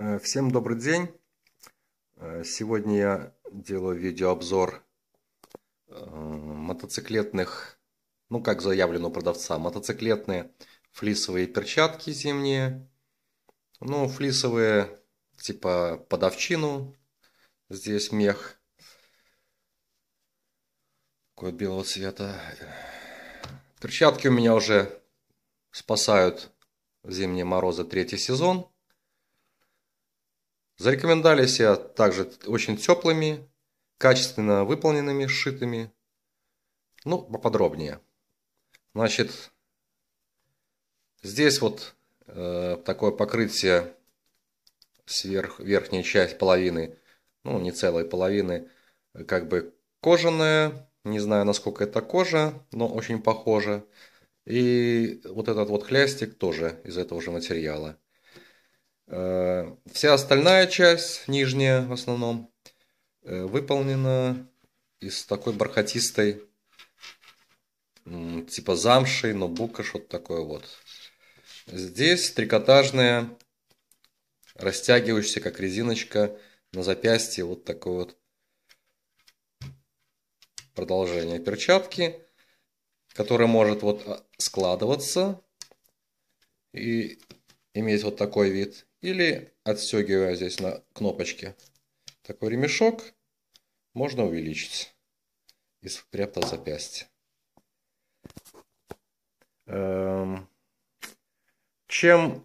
Э, всем добрый день! Э, сегодня я делаю видеообзор э, мотоциклетных, ну как заявлено у продавца, мотоциклетные флисовые перчатки зимние. Ну, флисовые типа подовчину, здесь мех такой белого цвета. Перчатки у меня уже спасают зимние морозы третий сезон. Зарекомендовали себя также очень теплыми, качественно выполненными, сшитыми. Ну, поподробнее. Значит, здесь вот э, такое покрытие сверх верхняя часть половины, ну не целой половины, как бы кожаная, не знаю насколько это кожа, но очень похоже. И вот этот вот хлястик тоже из этого же материала. Э, вся остальная часть, нижняя в основном, э, выполнена из такой бархатистой, типа замшей, но бука, что-то такое вот. Здесь трикотажная, растягивающаяся как резиночка на запястье, вот такое вот продолжение перчатки, которая может вот э, складываться и иметь вот такой вид или отстегивая здесь на кнопочке такой ремешок, можно увеличить из крепта запястья. Эм, чем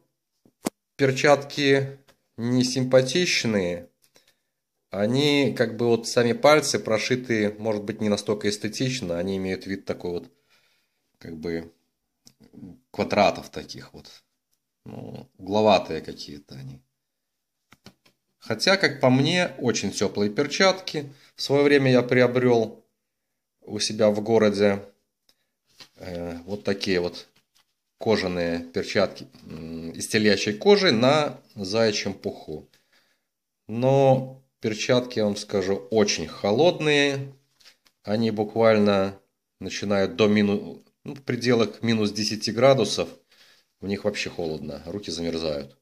перчатки не симпатичные, они как бы вот сами пальцы прошиты, может быть, не настолько эстетично, они имеют вид такой вот, как бы, квадратов таких вот. Ну, угловатые какие-то они. Хотя, как по мне, очень теплые перчатки. В свое время я приобрел у себя в городе э, вот такие вот кожаные перчатки из телячьей кожи на заячьем пуху. Но перчатки, я вам скажу, очень холодные. Они буквально начинают до минус, ну, в пределах минус 10 градусов – в них вообще холодно, руки замерзают.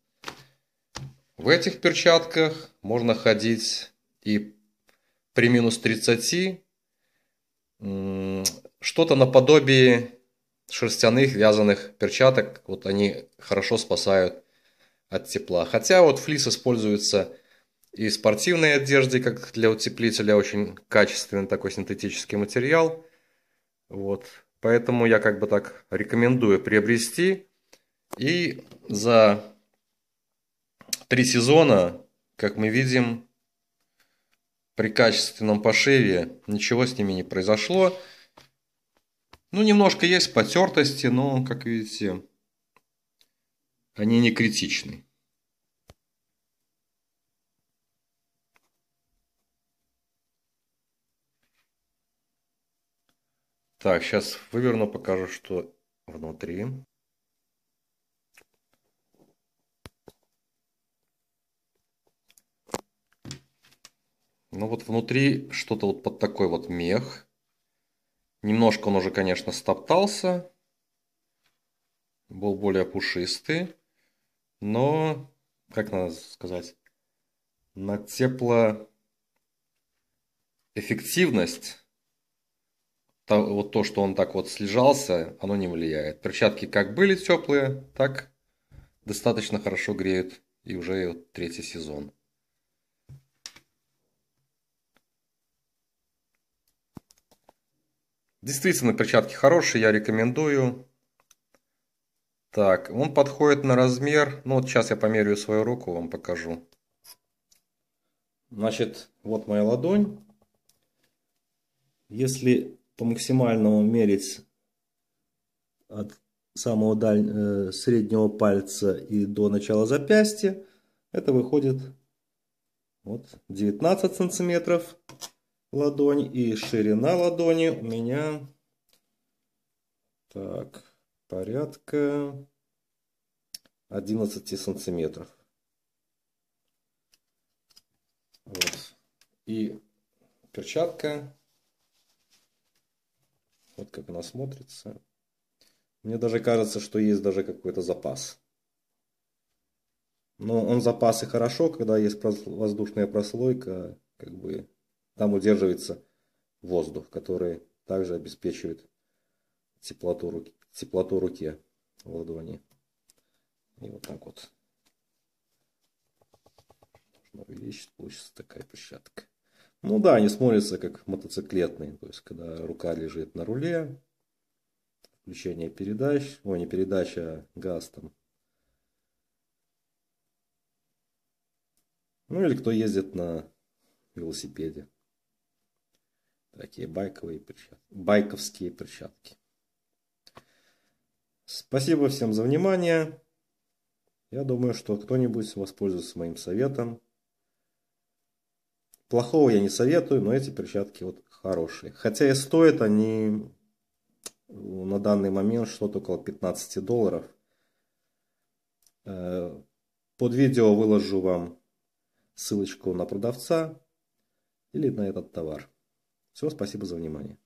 В этих перчатках можно ходить и при минус 30 что-то наподобие шерстяных вязаных перчаток. Вот они хорошо спасают от тепла. Хотя вот флис используется и в спортивной одежде, как для утеплителя, очень качественный такой синтетический материал. Вот. Поэтому я как бы так рекомендую приобрести. И за три сезона, как мы видим, при качественном пошиве ничего с ними не произошло. Ну, немножко есть потертости, но, как видите, они не критичны. Так, сейчас выверну, покажу, что внутри. Ну вот внутри что-то вот под такой вот мех. Немножко он уже, конечно, стоптался. Был более пушистый. Но, как надо сказать, на теплоэффективность то, вот то, что он так вот слежался, оно не влияет. Перчатки как были теплые, так достаточно хорошо греют. И уже и вот третий сезон. Действительно, перчатки хорошие, я рекомендую. Так, он подходит на размер. Ну вот сейчас я померяю свою руку, вам покажу. Значит, вот моя ладонь. Если по максимальному мерить от самого даль... Э, среднего пальца и до начала запястья, это выходит вот 19 сантиметров ладонь и ширина ладони у меня так, порядка 11 сантиметров. Вот. И перчатка. Вот как она смотрится. Мне даже кажется, что есть даже какой-то запас. Но он запас и хорошо, когда есть воздушная прослойка, как бы там удерживается воздух, который также обеспечивает теплоту руки, теплоту руке в ладони. И вот так вот. Можно увеличить, получится такая площадка. Ну да, они смотрятся как мотоциклетные. То есть, когда рука лежит на руле, включение передач, ой, не передача, а газ там. Ну или кто ездит на велосипеде такие байковые перчатки, байковские перчатки. Спасибо всем за внимание. Я думаю, что кто-нибудь воспользуется моим советом. Плохого я не советую, но эти перчатки вот хорошие. Хотя и стоят они ну, на данный момент что-то около 15 долларов. Э, под видео выложу вам ссылочку на продавца или на этот товар. Все, спасибо за внимание.